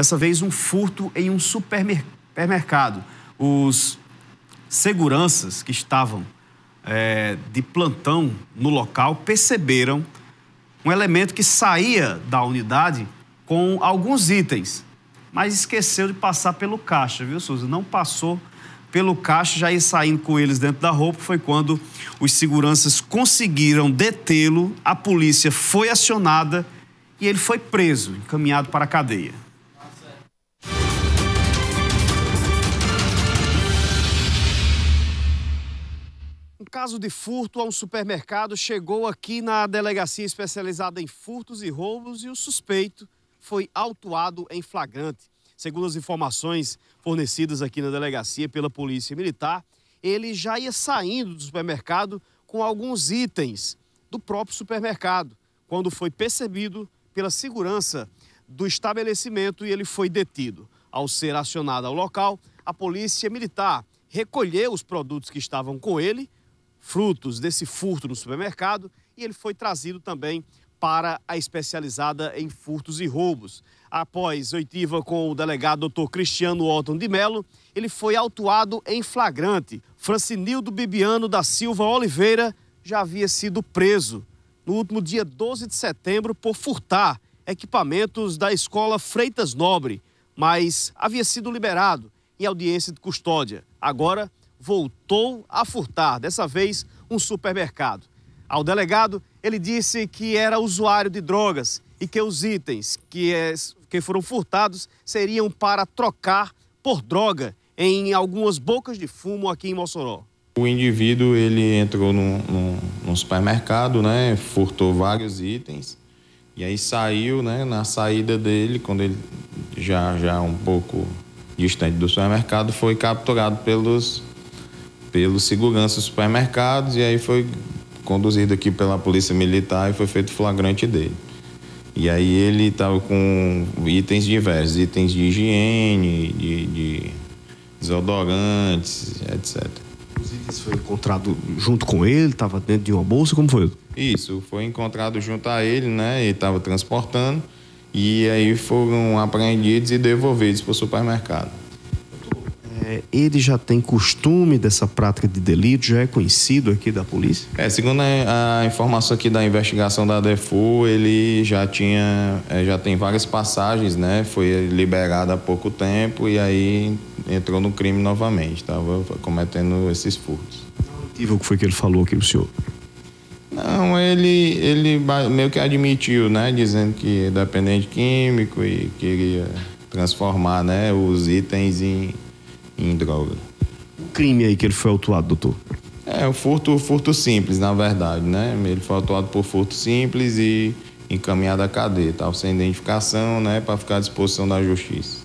Dessa vez, um furto em um supermercado. Os seguranças que estavam é, de plantão no local perceberam um elemento que saía da unidade com alguns itens, mas esqueceu de passar pelo caixa, viu, Suzy? Não passou pelo caixa, já ia saindo com eles dentro da roupa. Foi quando os seguranças conseguiram detê-lo, a polícia foi acionada e ele foi preso, encaminhado para a cadeia. caso de furto a um supermercado chegou aqui na delegacia especializada em furtos e roubos e o suspeito foi autuado em flagrante. Segundo as informações fornecidas aqui na delegacia pela Polícia Militar, ele já ia saindo do supermercado com alguns itens do próprio supermercado, quando foi percebido pela segurança do estabelecimento e ele foi detido. Ao ser acionado ao local, a Polícia Militar recolheu os produtos que estavam com ele frutos desse furto no supermercado e ele foi trazido também para a especializada em furtos e roubos. Após oitiva com o delegado Dr. Cristiano Otton de Melo, ele foi autuado em flagrante. Francinildo Bibiano da Silva Oliveira já havia sido preso no último dia 12 de setembro por furtar equipamentos da escola Freitas Nobre, mas havia sido liberado em audiência de custódia. Agora voltou a furtar, dessa vez um supermercado. Ao delegado, ele disse que era usuário de drogas e que os itens que, é, que foram furtados seriam para trocar por droga em algumas bocas de fumo aqui em Mossoró. O indivíduo ele entrou num, num, num supermercado, né, furtou vários itens e aí saiu, né, na saída dele, quando ele já já um pouco distante do supermercado, foi capturado pelos pelo segurança dos supermercados e aí foi conduzido aqui pela polícia militar e foi feito flagrante dele. E aí ele estava com itens diversos, itens de higiene, de, de desodorantes, etc. Os itens foram encontrados junto com ele, estava dentro de uma bolsa, como foi? Isso, foi encontrado junto a ele, né? Ele estava transportando e aí foram apreendidos e devolvidos para o supermercado. É, ele já tem costume dessa prática de delito, já é conhecido aqui da polícia? É, segundo a, a informação aqui da investigação da DEFU, ele já tinha, é, já tem várias passagens, né? Foi liberado há pouco tempo e aí entrou no crime novamente, estava cometendo esses furtos. E o é que foi que ele falou aqui o senhor? Não, ele, ele meio que admitiu, né? Dizendo que é dependente químico e queria transformar né, os itens em em droga. O crime aí que ele foi autuado, doutor? É, o furto, furto simples, na verdade, né? Ele foi autuado por furto simples e encaminhado à cadeia, tal, tá? sem identificação, né, para ficar à disposição da justiça.